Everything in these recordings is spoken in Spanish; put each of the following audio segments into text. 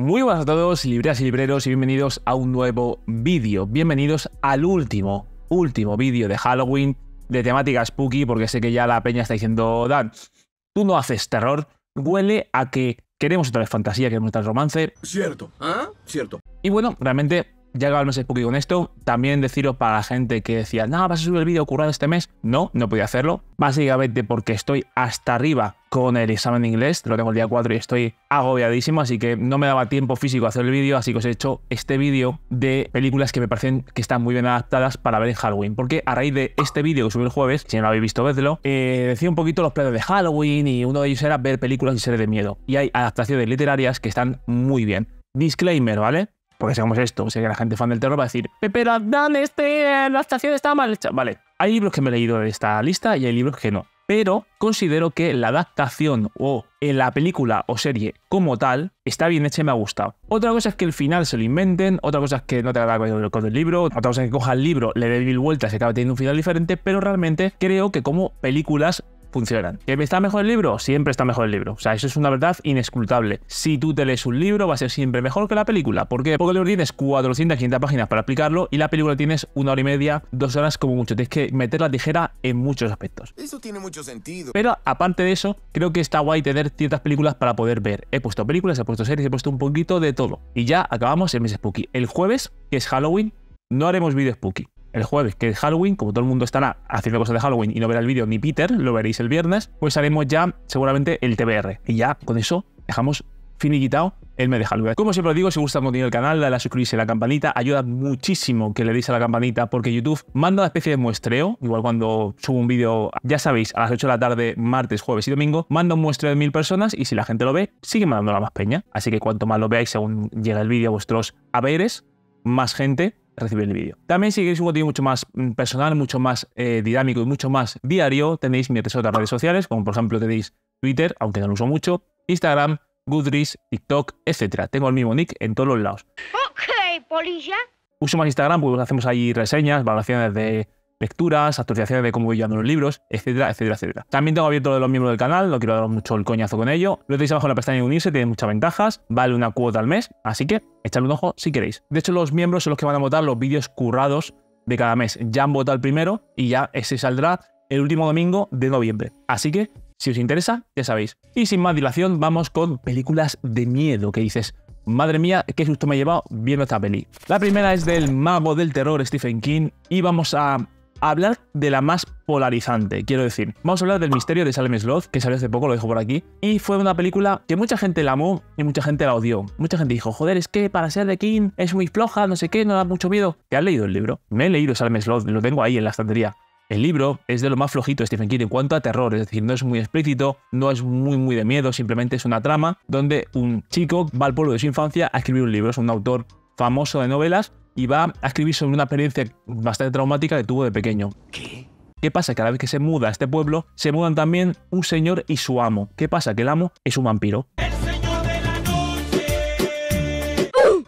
Muy buenas a todos, libreras y libreros, y bienvenidos a un nuevo vídeo. Bienvenidos al último, último vídeo de Halloween de temática spooky, porque sé que ya la peña está diciendo, Dan, tú no haces terror, huele a que queremos otra vez fantasía, queremos otra vez romance. Cierto, ¿ah? Cierto. Y bueno, realmente ya acabamos el poquito con esto. También deciros para la gente que decía, no, vas a subir el vídeo currado este mes. No, no podía hacerlo. Básicamente porque estoy hasta arriba con el examen de inglés. Lo tengo el día 4 y estoy agobiadísimo, así que no me daba tiempo físico a hacer el vídeo. Así que os he hecho este vídeo de películas que me parecen que están muy bien adaptadas para ver en Halloween. Porque a raíz de este vídeo que subí el jueves, si no lo habéis visto, vedlo, eh, decía un poquito los planes de Halloween y uno de ellos era ver películas y series de miedo. Y hay adaptaciones literarias que están muy bien. Disclaimer, ¿vale? Porque seamos esto, o sea que la gente fan del terror va a decir, pero dan este, eh, la adaptación está mal hecha. Vale, hay libros que me he leído de esta lista y hay libros que no. Pero considero que la adaptación o eh, la película o serie como tal está bien hecha y me ha gustado. Otra cosa es que el final se lo inventen, otra cosa es que no te haga con el libro, otra cosa es que coja el libro, le dé mil vueltas y acabe teniendo un final diferente, pero realmente creo que como películas funcionan. ¿Que está mejor el libro? Siempre está mejor el libro. O sea, eso es una verdad inescrutable. Si tú te lees un libro, va a ser siempre mejor que la película. Porque qué? Porque el libro tienes 400, 500 páginas para aplicarlo y la película tienes una hora y media, dos horas como mucho. Tienes que meter la tijera en muchos aspectos. Eso tiene mucho sentido. Pero aparte de eso, creo que está guay tener ciertas películas para poder ver. He puesto películas, he puesto series, he puesto un poquito de todo. Y ya acabamos el mes Spooky. El jueves, que es Halloween, no haremos vídeo Spooky el jueves, que es Halloween, como todo el mundo estará haciendo cosas de Halloween y no verá el vídeo ni Peter, lo veréis el viernes, pues haremos ya seguramente el TBR. Y ya con eso dejamos finiquitado el mes de Halloween. Como siempre os digo, si os gusta el contenido del canal, dale a suscribirse a la campanita, ayuda muchísimo que le deis a la campanita porque YouTube manda una especie de muestreo, igual cuando subo un vídeo, ya sabéis, a las 8 de la tarde, martes, jueves y domingo, manda un muestreo de mil personas y si la gente lo ve, sigue mandando la más peña. Así que cuanto más lo veáis según llega el vídeo a vuestros haberes, más gente recibir el vídeo. También si queréis un contenido mucho más mm, personal, mucho más eh, dinámico y mucho más diario, tenéis mi otras redes sociales, como por ejemplo tenéis Twitter, aunque no lo uso mucho, Instagram, Goodreads, TikTok, etc. Tengo el mismo nick en todos los lados. Ok, policía. Uso más Instagram porque hacemos ahí reseñas, valoraciones de lecturas, actualizaciones de cómo voy llevando los libros, etcétera, etcétera, etcétera. También tengo abierto lo de los miembros del canal, no quiero dar mucho el coñazo con ello. Lo tenéis abajo en la pestaña de unirse, tiene muchas ventajas, vale una cuota al mes, así que echadle un ojo si queréis. De hecho, los miembros son los que van a votar los vídeos currados de cada mes. Ya han votado el primero y ya ese saldrá el último domingo de noviembre. Así que, si os interesa, ya sabéis. Y sin más dilación, vamos con películas de miedo que dices, Madre mía, qué susto me he llevado viendo esta peli. La primera es del mago del terror Stephen King y vamos a hablar de la más polarizante, quiero decir. Vamos a hablar del misterio de Salem Sloth, que salió hace poco, lo dejo por aquí. Y fue una película que mucha gente la amó y mucha gente la odió. Mucha gente dijo, joder, es que para ser de King es muy floja, no sé qué, no da mucho miedo. ¿Te has leído el libro? Me he leído Salem Sloth, lo tengo ahí en la estantería. El libro es de lo más flojito Stephen King en cuanto a terror, es decir, no es muy explícito, no es muy muy de miedo, simplemente es una trama donde un chico va al pueblo de su infancia a escribir un libro, es un autor famoso de novelas y va a escribir sobre una experiencia bastante traumática que tuvo de pequeño. ¿Qué? ¿Qué pasa? Que vez que se muda a este pueblo, se mudan también un señor y su amo. ¿Qué pasa? Que el amo es un vampiro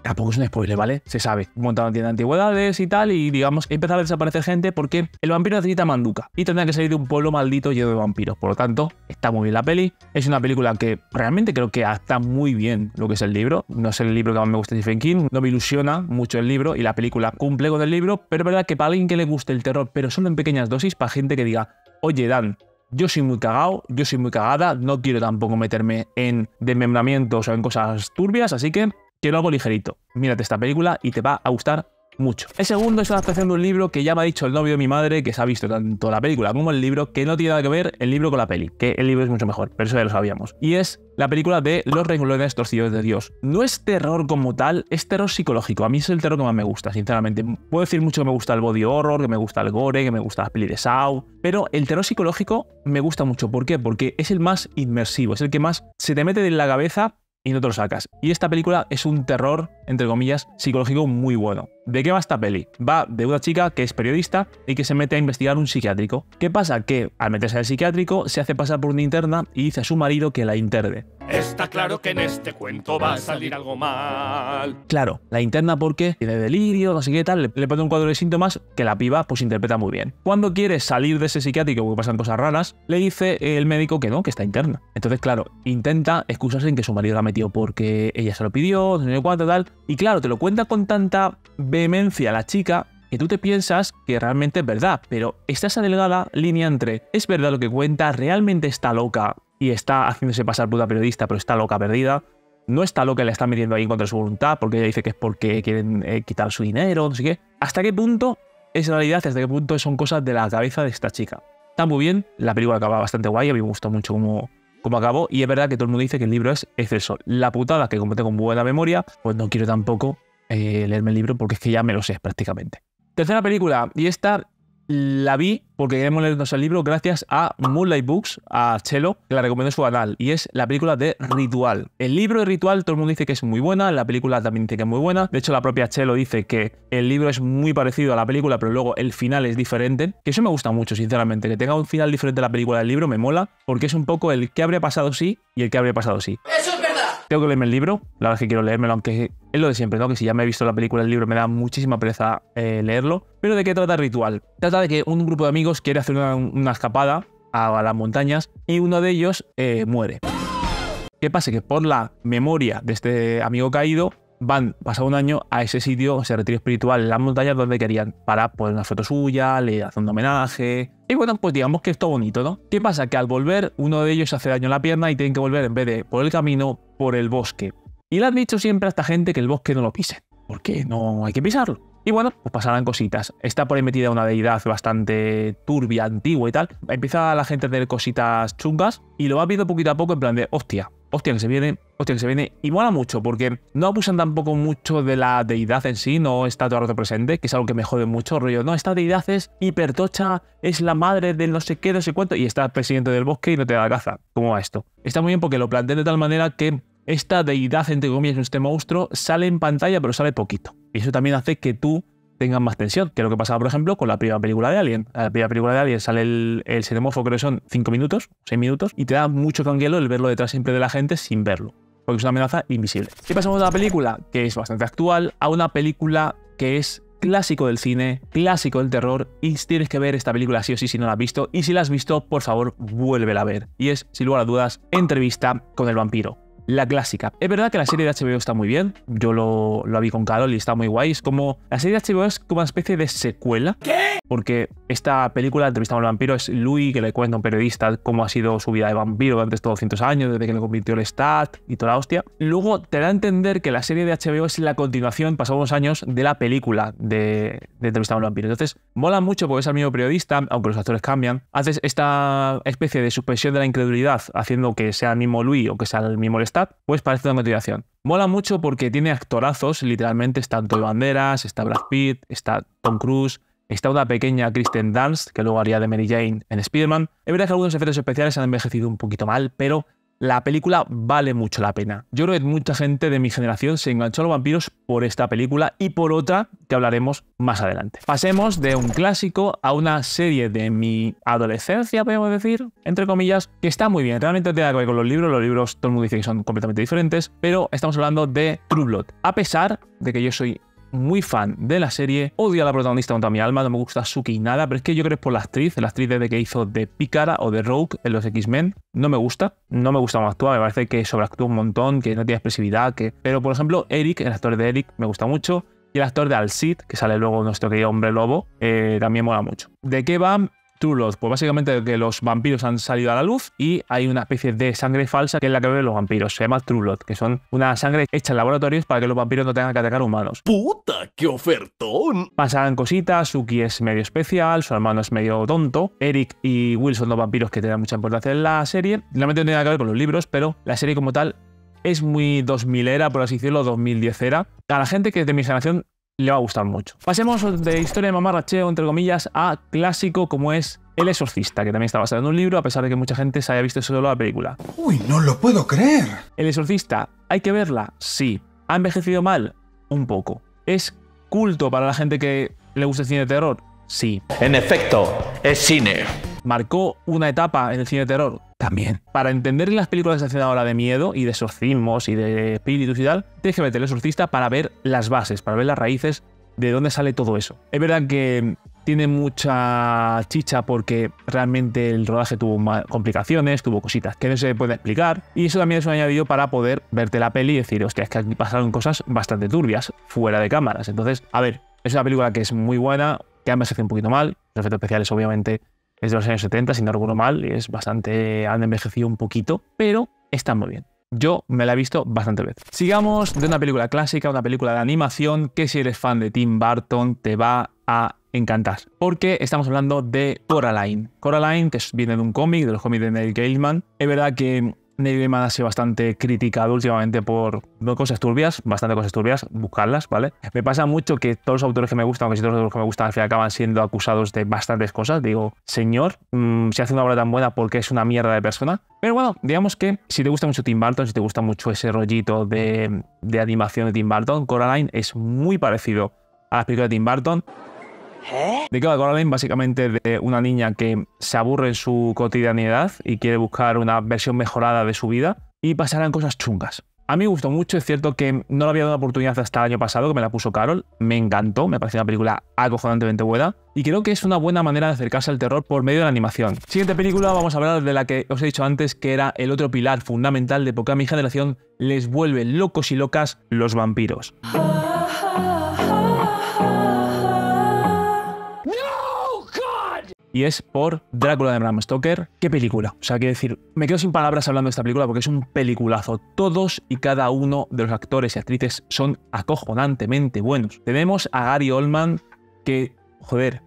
tampoco es un spoiler, ¿vale? Se sabe. Un tienda de antigüedades y tal, y digamos, empezar a desaparecer gente porque el vampiro necesita manduca y tendrá que salir de un pueblo maldito lleno de vampiros. Por lo tanto, está muy bien la peli. Es una película que realmente creo que adapta muy bien lo que es el libro. No es el libro que más me gusta de Stephen King, no me ilusiona mucho el libro y la película cumple con el libro, pero es verdad que para alguien que le guste el terror, pero solo en pequeñas dosis, para gente que diga, oye, Dan, yo soy muy cagado, yo soy muy cagada, no quiero tampoco meterme en desmembramientos o en cosas turbias, así que que lo hago ligerito. Mírate esta película y te va a gustar mucho. El segundo es una adaptación de un libro que ya me ha dicho el novio de mi madre, que se ha visto tanto la película como el libro, que no tiene nada que ver el libro con la peli, que el libro es mucho mejor, pero eso ya lo sabíamos. Y es la película de Los renglones torcidos de Dios. No es terror como tal, es terror psicológico. A mí es el terror que más me gusta, sinceramente. Puedo decir mucho que me gusta el body horror, que me gusta el gore, que me gusta la peli de Saw, pero el terror psicológico me gusta mucho. ¿Por qué? Porque es el más inmersivo, es el que más se te mete en la cabeza y no te lo sacas. Y esta película es un terror, entre comillas, psicológico muy bueno. ¿De qué va esta peli? Va de una chica que es periodista y que se mete a investigar un psiquiátrico. ¿Qué pasa? Que al meterse al psiquiátrico se hace pasar por una interna y dice a su marido que la interde. Está claro que en este cuento va a salir algo mal. Claro, la interna porque tiene delirio, no sé tal, le, pone un cuadro de síntomas que la piba pues interpreta muy bien. Cuando quiere salir de ese psiquiátrico porque pasan cosas raras, le dice el médico que no, que está interna. Entonces, claro, intenta excusarse en que su marido la metió porque ella se lo pidió, no sé cuánto tal. Y claro, te lo cuenta con tanta vehemencia la chica que tú te piensas que realmente es verdad, pero está esa delgada línea entre es verdad lo que cuenta, realmente está loca y está haciéndose pasar puta periodista, pero está loca perdida. No está loca, le está metiendo ahí contra su voluntad, porque ella dice que es porque quieren eh, quitar su dinero, no sé qué. ¿Hasta qué punto es realidad? ¿Hasta qué punto son cosas de la cabeza de esta chica? Está muy bien, la película acaba bastante guay, a mí me gustó mucho cómo, cómo acabó, y es verdad que todo el mundo dice que el libro es exceso. La putada que como con buena memoria, pues no quiero tampoco eh, leerme el libro porque es que ya me lo sé prácticamente. Tercera película, y esta la vi porque queremos leernos el libro gracias a Moonlight Books, a Chelo, que la recomiendo su canal, y es la película de Ritual. El libro de Ritual todo el mundo dice que es muy buena, la película también dice que es muy buena, de hecho la propia Chelo dice que el libro es muy parecido a la película, pero luego el final es diferente, que eso me gusta mucho, sinceramente, que tenga un final diferente a la película del libro, me mola, porque es un poco el que habría pasado sí y el que habría pasado sí. Tengo que leerme el libro, la verdad es que quiero leérmelo, aunque es lo de siempre, ¿no? Que si ya me he visto la película, el libro me da muchísima pereza eh, leerlo. Pero ¿de qué trata el ritual? Trata de que un grupo de amigos quiere hacer una, escapada a, las montañas y uno de ellos eh, muere. ¿Qué pasa? Que por la memoria de este amigo caído, van pasado un año a ese sitio, ese retiro espiritual en las montañas donde querían parar, poner una foto suya, le hacen un homenaje. Y bueno, pues digamos que esto bonito, ¿no? ¿Qué pasa? Que al volver, uno de ellos hace daño en la pierna y tienen que volver en vez de por el camino, por el bosque. Y le han dicho siempre a esta gente que el bosque no lo pisen. ¿Por qué? No hay que pisarlo. Y bueno, pues pasarán cositas. Está por ahí metida una deidad bastante turbia, antigua y tal. Empieza la gente a tener cositas chungas y lo va viendo poquito a poco en plan de, hostia, hostia que se viene, hostia que se viene, y mola mucho porque no abusan tampoco mucho de la deidad en sí, no está todo el rato presente, que es algo que me jode mucho, rollo, no, esta deidad es hipertocha, es la madre de no sé qué, no sé cuánto, y está presidente del bosque y no te da caza. ¿Cómo va esto? Está muy bien porque lo plantean de tal manera que esta deidad, entre comillas, este monstruo, sale en pantalla pero sale poquito. Y eso también hace que tú tengan más tensión, que lo que pasaba, por ejemplo, con la primera película de Alien. La primera película de Alien sale el, el creo que son 5 minutos, 6 minutos, y te da mucho canguelo el verlo detrás siempre de la gente sin verlo, porque es una amenaza invisible. Y pasamos de una película que es bastante actual a una película que es clásico del cine, clásico del terror, y tienes que ver esta película sí o sí si no la has visto, y si la has visto, por favor, vuélvela a ver. Y es, sin lugar a dudas, entrevista con el vampiro la clásica. Es verdad que la serie de HBO está muy bien. Yo lo, lo vi con Carol y está muy guay. Es como. La serie de HBO es como una especie de secuela. ¿Qué? Porque esta película, Entrevista a vampiro, es Louis que le cuenta a un periodista cómo ha sido su vida de vampiro durante estos 200 años, desde que lo convirtió el Stat y toda la hostia. Luego te da a entender que la serie de HBO es la continuación, pasados unos años, de la película de, de al vampiro. Entonces, mola mucho porque es el mismo periodista, aunque los actores cambian. Haces esta especie de suspensión de la incredulidad, haciendo que sea el mismo Louis o que sea el mismo el pues parece una motivación. Mola mucho porque tiene actorazos, literalmente está Antonio Banderas, está Brad Pitt, está Tom Cruise, está una pequeña Kristen Dunst, que luego haría de Mary Jane en Spider-Man. Es verdad que algunos efectos especiales han envejecido un poquito mal, pero la película vale mucho la pena. Yo creo que mucha gente de mi generación se enganchó a los vampiros por esta película y por otra que hablaremos más adelante. Pasemos de un clásico a una serie de mi adolescencia, podemos decir, entre comillas, que está muy bien. Realmente tiene que ver con los libros, los libros todo el mundo dice que son completamente diferentes, pero estamos hablando de True Blood. A pesar de que yo soy muy fan de la serie, odio a la protagonista toda mi alma, no me gusta Suki nada, pero es que yo creo que es por la actriz, la actriz desde que hizo de Pícara o de Rogue en los X-Men, no me gusta, no me gusta cómo actúa, me parece que sobreactúa un montón, que no tiene expresividad, que... Pero por ejemplo, Eric, el actor de Eric, me gusta mucho, y el actor de alcid que sale luego nuestro querido hombre lobo, eh, también mola mucho. ¿De qué va? pues básicamente que los vampiros han salido a la luz y hay una especie de sangre falsa que es la que beben los vampiros. Se llama Trulot, que son una sangre hecha en laboratorios para que los vampiros no tengan que atacar humanos. ¡Puta! ¡Qué ofertón! Pasan cositas, Suki es medio especial, su hermano es medio tonto, Eric y Will son dos vampiros que tienen mucha importancia en la serie. Realmente no tiene nada que ver con los libros, pero la serie como tal es muy 2000 era, por así decirlo, 2010 era. A la gente que es de mi generación le va a gustar mucho. Pasemos de historia de mamarracheo, entre comillas, a clásico como es El Exorcista, que también está basado en un libro, a pesar de que mucha gente se haya visto solo la película. ¡Uy, no lo puedo creer! El Exorcista, ¿hay que verla? Sí. ¿Ha envejecido mal? Un poco. ¿Es culto para la gente que le gusta el cine de terror? Sí. En efecto, es cine. Marcó una etapa en el cine de terror, también. Para entender las películas de se ahora de miedo y de exorcismos y de espíritus y tal, tienes que meter el exorcista para ver las bases, para ver las raíces de dónde sale todo eso. Es verdad que tiene mucha chicha porque realmente el rodaje tuvo complicaciones, tuvo cositas que no se puede explicar. Y eso también es un añadido para poder verte la peli y decir, hostia, es que aquí pasaron cosas bastante turbias fuera de cámaras. Entonces, a ver, es una película que es muy buena, que además se hace un poquito mal, los efectos especiales obviamente es de los años 70, si no recuerdo mal, y es bastante, han envejecido un poquito, pero está muy bien. Yo me la he visto bastante veces. Sigamos de una película clásica, una película de animación, que si eres fan de Tim Burton te va a encantar. Porque estamos hablando de Coraline. Coraline, que viene de un cómic, de los cómics de Neil Gaiman. Es verdad que Neil Gaiman ha sido bastante criticado últimamente por cosas turbias, bastante cosas turbias, buscarlas, ¿vale? Me pasa mucho que todos los autores que me gustan, aunque si todos los autores que me gustan al final acaban siendo acusados de bastantes cosas. Digo, señor, mm, se hace una obra tan buena, porque es una mierda de persona? Pero bueno, digamos que si te gusta mucho Tim Burton, si te gusta mucho ese rollito de, animación de Tim Burton, Coraline es muy parecido a las películas de Tim Burton. ¿Eh? De qué va Coraline, básicamente de una niña que se aburre en su cotidianidad y quiere buscar una versión mejorada de su vida y pasarán cosas chungas. A mí me gustó mucho, es cierto que no le había dado oportunidad hasta el año pasado, que me la puso Carol, me encantó, me pareció una película acojonantemente buena, y creo que es una buena manera de acercarse al terror por medio de la animación. Siguiente película, vamos a hablar de la que os he dicho antes, que era el otro pilar fundamental de por a mi generación les vuelve locos y locas los vampiros. Ah. y es por Drácula de Bram Stoker. ¡Qué película! O sea, quiero decir, me quedo sin palabras hablando de esta película porque es un peliculazo. Todos y cada uno de los actores y actrices son acojonantemente buenos. Tenemos a Gary Oldman que, joder,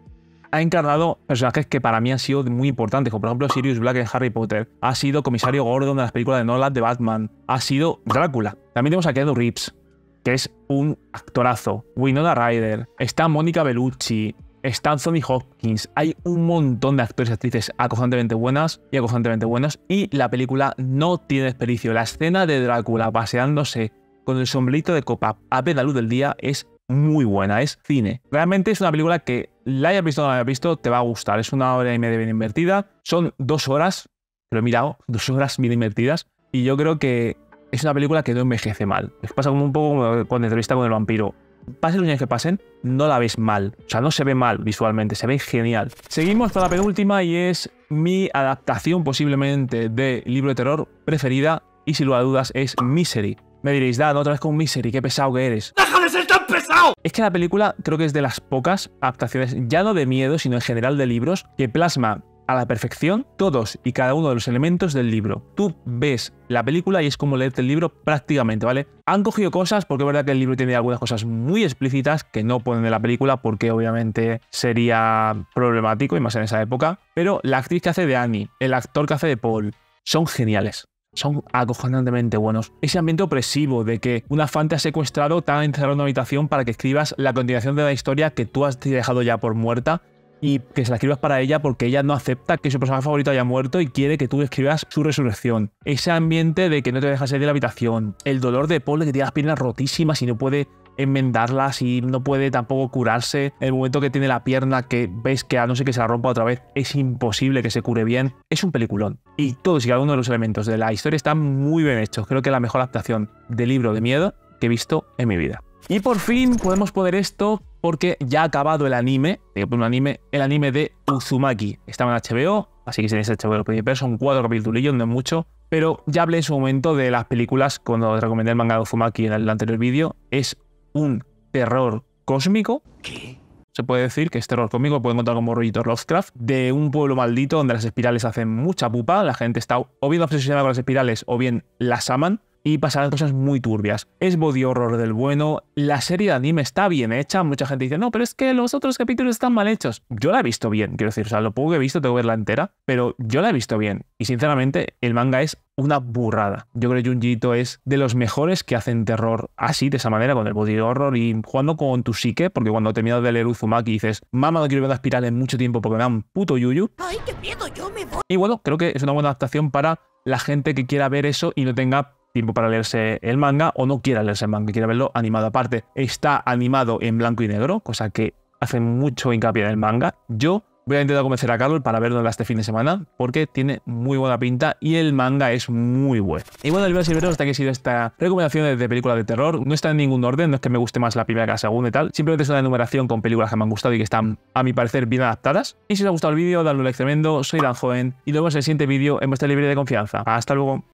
ha encarnado personajes que para mí han sido muy importantes, como por ejemplo Sirius Black en Harry Potter, ha sido Comisario Gordon en las películas de Nolan de Batman, ha sido Drácula. También tenemos a Keanu Reeves, que es un actorazo, Winona Ryder, está Mónica Bellucci, Stan Anthony Hopkins, hay un montón de actores y actrices acostantemente buenas y acostantemente buenas y la película no tiene desperdicio. La escena de Drácula paseándose con el sombrerito de copa a pedalud luz del día es muy buena, es cine. Realmente es una película que la hayas visto o no la hayas visto, te va a gustar. Es una hora y media bien invertida, son dos horas, pero he mirado, dos horas bien invertidas, y yo creo que es una película que no envejece mal. Es pasa como un poco cuando entrevista con el vampiro pasen los años que pasen, no la veis mal. O sea, no se ve mal visualmente, se ve genial. Seguimos con la penúltima y es mi adaptación posiblemente de libro de terror preferida y si lo dudas es Misery. Me diréis, Dan, otra vez con Misery, qué pesado que eres. ¡Déjame ser tan pesado! Es que la película creo que es de las pocas adaptaciones, ya no de miedo, sino en general de libros, que plasma a la perfección todos y cada uno de los elementos del libro. Tú ves la película y es como leerte el libro prácticamente, ¿vale? Han cogido cosas, porque es verdad que el libro tiene algunas cosas muy explícitas que no ponen en la película porque obviamente sería problemático y más en esa época, pero la actriz que hace de Annie, el actor que hace de Paul, son geniales son acojonantemente buenos. Ese ambiente opresivo de que una fan te ha secuestrado, te ha encerrado en una habitación para que escribas la continuación de la historia que tú has dejado ya por muerta y que se la escribas para ella porque ella no acepta que su personaje favorito haya muerto y quiere que tú escribas su resurrección. Ese ambiente de que no te dejas salir de la habitación, el dolor de Paul de que tiene las piernas rotísimas y no puede enmendarlas y no puede tampoco curarse. El momento que tiene la pierna que ves que a no sé que se la rompa otra vez, es imposible que se cure bien. Es un peliculón. Y todos y cada uno de los elementos de la historia están muy bien hechos. Creo que es la mejor adaptación de libro de miedo que he visto en mi vida. Y por fin podemos poner esto porque ya ha acabado el anime, anime, el anime de Uzumaki. Estaba en HBO, así que si tenéis HBO ver, son cuatro capítulos, no es mucho. Pero ya hablé en su momento de las películas cuando os recomendé el manga de Uzumaki en el anterior vídeo. Es un terror cósmico. ¿Qué? Se puede decir que es terror cósmico, puede contar como rollito Lovecraft, de un pueblo maldito donde las espirales hacen mucha pupa, la gente está o bien obsesionada con las espirales o bien las aman y pasarán cosas muy turbias. Es body horror del bueno, la serie de anime está bien hecha, mucha gente dice, no, pero es que los otros capítulos están mal hechos. Yo la he visto bien, quiero decir, o sea, lo poco que he visto tengo que verla entera, pero yo la he visto bien. Y sinceramente, el manga es una burrada. Yo creo que Junjito es de los mejores que hacen terror así, de esa manera, con el body horror y jugando con tu psique, porque cuando terminas de leer Uzumaki dices, mamá, no quiero ver la espiral en mucho tiempo porque me da un puto yuyu. Ay, qué miedo, yo me voy. Y bueno, creo que es una buena adaptación para la gente que quiera ver eso y no tenga tiempo para leerse el manga o no quiera leerse el manga, quiera verlo animado. Aparte, está animado en blanco y negro, cosa que hace mucho hincapié en el manga. Yo voy a intentar convencer a Carol para verlo este fin de semana, porque tiene muy buena pinta y el manga es muy bueno. Y bueno, libros y hasta aquí ha sido esta recomendación de películas de terror. No está en ningún orden, no es que me guste más la primera que la segunda y tal. Simplemente es una enumeración con películas que me han gustado y que están, a mi parecer, bien adaptadas. Y si os ha gustado el vídeo, dadle un like tremendo. Soy Dan Joven y nos vemos en el siguiente vídeo en vuestra librería de confianza. Hasta luego.